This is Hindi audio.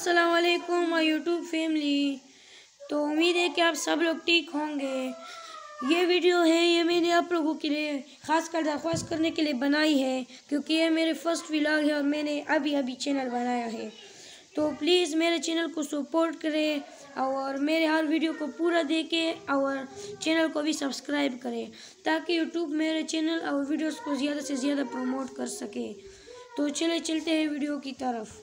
अस्सलाम माय यूट्यूब फैमिली तो उम्मीद है कि आप सब लोग ठीक होंगे ये वीडियो है ये मैंने आप लोगों के लिए ख़ास कर दरख्वास्त करने के लिए बनाई है क्योंकि ये मेरे फर्स्ट व्लॉग है और मैंने अभी अभी चैनल बनाया है तो प्लीज़ मेरे चैनल को सपोर्ट करें और मेरे हर वीडियो को पूरा देखें और चैनल को भी सब्सक्राइब करें ताकि यूट्यूब मेरे चैनल और वीडियोज़ को ज़्यादा से ज़्यादा प्रमोट कर सके तो चले चलते हैं वीडियो की तरफ